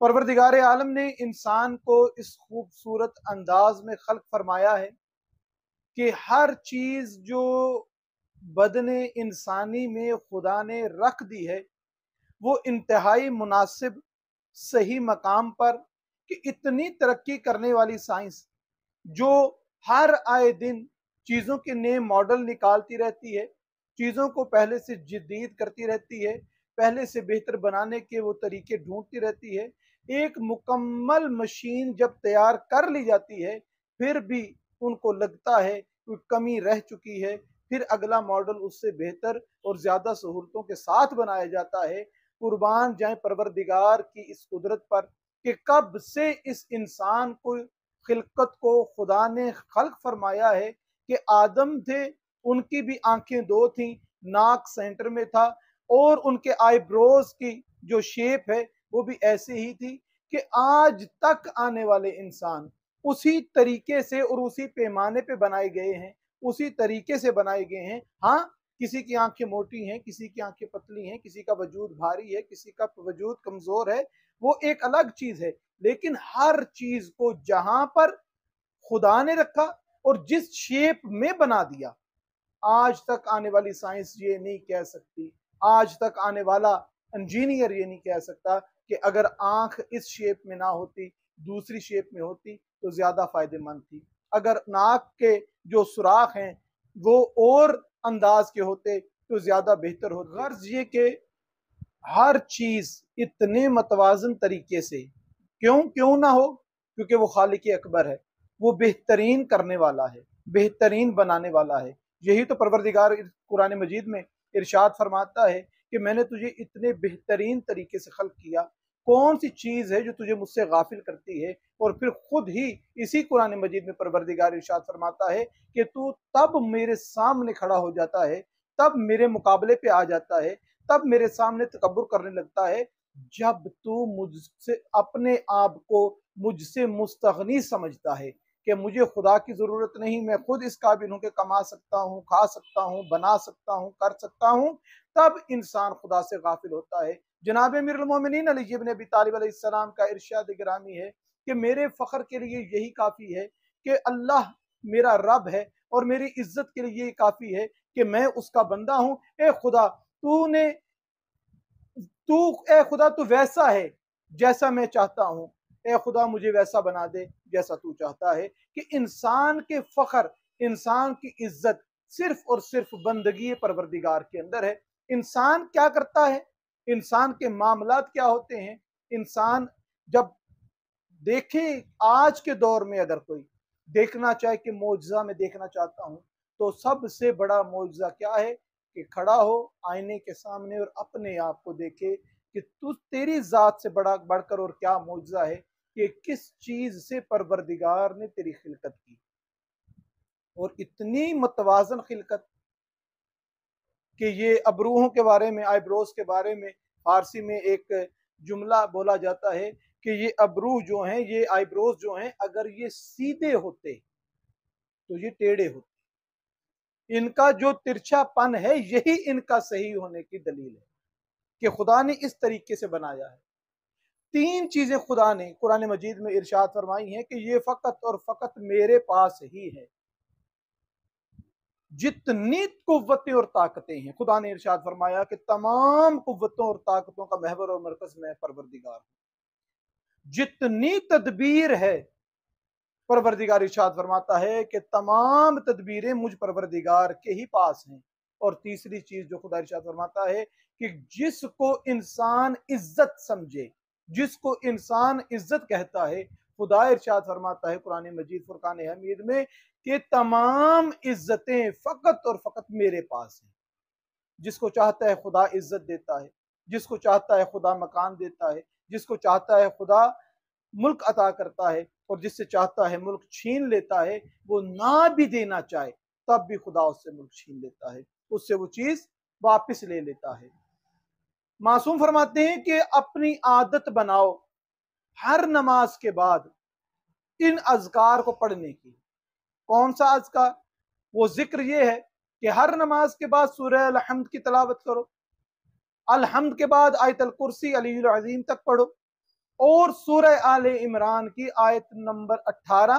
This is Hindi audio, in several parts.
परवरदिगार आलम ने इंसान को इस खूबसूरत अंदाज में खल्क फरमाया है कि हर चीज़ जो बदन इंसानी में खुदा ने रख दी है वो इंतहाई मुनासिब सही मकाम पर कि इतनी तरक्की करने वाली साइंस जो हर आए दिन चीज़ों के नए मॉडल निकालती रहती है चीज़ों को पहले से जदीद करती रहती है पहले से बेहतर बनाने के वो तरीके ढूंढती रहती है एक मुकम्मल मशीन जब तैयार कर ली जाती है फिर भी उनको लगता है कि कमी रह चुकी है फिर अगला मॉडल उससे बेहतर और ज़्यादा सहूलतों के साथ बनाया जाता है कुर्बान जाए परवरदिगार की इस कुदरत पर कि कब से इस इंसान को खिलकत को खुदा ने खल्क फरमाया है कि आदम थे उनकी भी आंखें दो थीं नाक सेंटर में था और उनके आईब्रोज की जो शेप है वो भी ऐसी ही थी कि आज तक आने वाले इंसान उसी तरीके से और उसी पैमाने पे बनाए गए हैं उसी तरीके से बनाए गए हैं हाँ किसी की आंखें मोटी हैं किसी की आंखें पतली हैं किसी का वजूद भारी है किसी का वजूद कमजोर है वो एक अलग चीज है लेकिन हर चीज को जहां पर खुदा ने रखा और जिस शेप में बना दिया आज तक आने वाली साइंस ये नहीं कह सकती आज तक आने वाला इंजीनियर ये नहीं कह सकता कि अगर आंख इस शेप में ना होती दूसरी शेप में होती तो ज़्यादा फ़ायदेमंद थी अगर नाक के जो सुराख हैं वो और अंदाज के होते तो ज़्यादा बेहतर होते गर्ज ये कि हर चीज़ इतने मतवाजन तरीके से क्यों क्यों ना हो क्योंकि वो खालिक अकबर है वो बेहतरीन करने वाला है बेहतरीन बनाने वाला है यही तो परवरदिगार कुरान मजीद में इरशाद फरमाता है कि मैंने तुझे इतने बेहतरीन तरीके से खल किया कौन सी चीज़ है जो तुझे मुझसे गाफिल करती है और फिर खुद ही इसी कुरान मजीद में परवरदिगार इर्शाद फरमाता है कि तू तब मेरे सामने खड़ा हो जाता है तब मेरे मुकाबले पे आ जाता है तब मेरे सामने तकबर करने लगता है जब तू मुझसे अपने आप को मुझसे मुस्तनी समझता है कि मुझे खुदा की ज़रूरत नहीं मैं खुद इस काबिल हूँ कि कमा सकता हूँ खा सकता हूँ बना सकता हूँ कर सकता हूँ तब इंसान खुदा से गाफिल होता है जनाब मिरमिन अलीब का इर्शाद ग्रामी है कि मेरे फ़ख्र के लिए यही काफ़ी है कि अल्लाह मेरा रब है और मेरी इज्जत के लिए यही काफ़ी है कि मैं उसका बंदा हूँ ए खुदा तू ने तू ए खुदा तू वैसा है जैसा मैं चाहता हूँ ए खुदा मुझे वैसा बना दे जैसा तू चाहता है कि इंसान के फ़ख्र इंसान की इज्जत सिर्फ और सिर्फ बंदगी परवरदिगार के अंदर है इंसान क्या करता है इंसान के मामला क्या होते हैं इंसान जब देखे आज के दौर में अगर कोई देखना चाहे कि मुआवजा में देखना चाहता हूं तो सबसे बड़ा मुआवजा क्या है कि खड़ा हो आईने के सामने और अपने आप को देखे कि तू तेरी ज़ात से बड़ा बढ़कर और क्या मुआवजा है कि किस चीज़ से परवरदिगार ने तेरी खिलकत की और इतनी मतवाजन खिलकत कि ये अबरूहों के बारे में आईब्रोज के बारे में फारसी में एक जुमला बोला जाता है कि ये अबरू जो हैं ये आईब्रोज जो हैं अगर ये सीधे होते तो ये टेढ़े होते इनका जो तिरछापन है यही इनका सही होने की दलील है कि खुदा ने इस तरीके से बनाया है तीन चीज़ें खुदा ने कुरान मजीद में इरशाद फरमाई हैं कि ये फ़कत और फ़कत मेरे पास ही है जितनी कुतें और ताकतें हैं खुदा ने इर्शाद फरमाया कि तमाम कुतों और ताकतों का महवर और मरकज में परवरदिगार जितनी तदबीर है परवरदिगार इर्शाद फरमाता है कि तमाम तदबीरें मुझ परवरदिगार के ही पास हैं और तीसरी चीज जो खुदा इर्शाद फरमाता है कि जिसको इंसान इज्जत समझे जिसको इंसान इज्जत कहता है खुदा इर्शाद फरमाता है कुरान मजीद फुरकान हमीद में कि तमाम इज्जतें फ़कत और फ़कत मेरे पास हैं जिसको चाहता है खुदा इज्जत देता है जिसको चाहता है खुदा मकान देता है जिसको चाहता है खुदा मुल्क अता करता है और जिससे चाहता है मुल्क छीन लेता है वो ना भी देना चाहे तब भी खुदा उससे मुल्क छीन लेता है उससे वो चीज़ वापस ले लेता है मासूम फरमाते हैं कि अपनी आदत बनाओ हर नमाज के बाद इन अजकार को पढ़ने की कौन सा अजकार वो जिक्र ये है कि हर नमाज के बाद सूर्य अलहमद की तलावत करो अलहमद के बाद आयतल कुर्सी अलीम तक पढ़ो और सूर्य आल इमरान की आयत नंबर 18,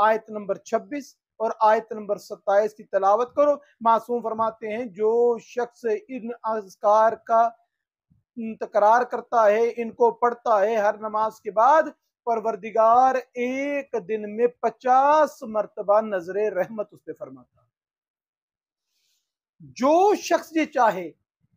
आयत नंबर 26 और आयत नंबर 27 की तलावत करो मासूम फरमाते हैं जो शख्स इन अजकार का तकरार करता है इनको पढ़ता है हर नमाज के बाद परवरदिगार एक दिन में पचास मरतबा नजर रहमत उस पर फरमाता जो शख्स ये चाहे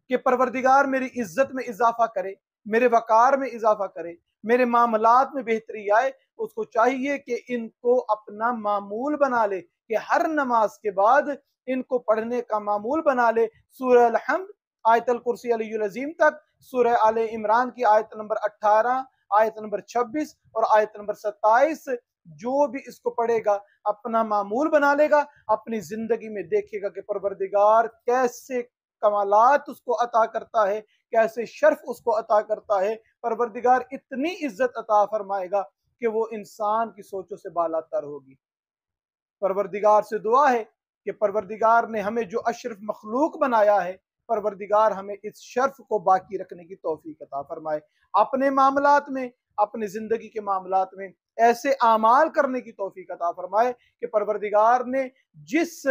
कि परवरदिगार मेरी इज्जत में इजाफा करे मेरे वकार में इजाफा करे मेरे मामलात में बेहतरी आए उसको चाहिए कि इनको अपना मामूल बना ले कि हर नमाज के बाद इनको पढ़ने का मामूल बना ले सूरह आयतल कुर्सी अलीम तक सुर आल इमरान की आयत नंबर अट्ठारह आयत नंबर छब्बीस और आयत नंबर सत्ताईस जो भी इसको पढ़ेगा अपना मामूल बना लेगा अपनी जिंदगी में देखेगा कि परवरदिगार कैसे कमालत उसको अता करता है कैसे शर्फ उसको अता करता है परवरदिगार इतनी इज्जत अता फरमाएगा कि वो इंसान की सोचों से बालातर होगी परवरदिगार से दुआ है कि परवरदिगार ने हमें जो अशरफ मखलूक बनाया है परवरदिगार हमें इस शर्फ को बाकी रखने की तोफ़ी कता फरमाए अपने मामला में अपने ज़िंदगी के मामला में ऐसे आमाल करने की तोफ़ी कता फरमाए कि परवरदिगार ने जिस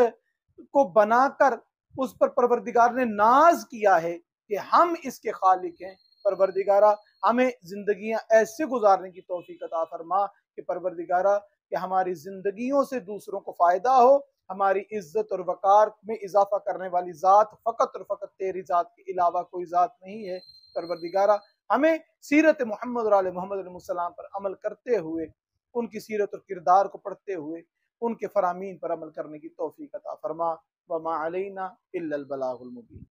को बनाकर उस पर परवरदिगार ने नाज किया है कि हम इसके खालिक हैं परवरदिगारा हमें जिंदगी ऐसे गुजारने की तोफ़ी कता फरमा कि परवरदिगारा कि हमारी ज़िंदगियों से दूसरों को फ़ायदा हो हमारी इज्जत और वक़ार में इजाफा करने वाली ज़ात फ़कत और फ़कत तेरी ज़ात के अलावा कोई ज़ात नहीं है परवरदिगारा हमें सीरत मोहम्मद और मोहम्मद पर अमल करते हुए उनकी सीरत और किरदार को पढ़ते हुए उनके फरामीन पर अमल करने की तोफ़ी कता फरमा वमा अलैना इल्लल बलागुल मुबीन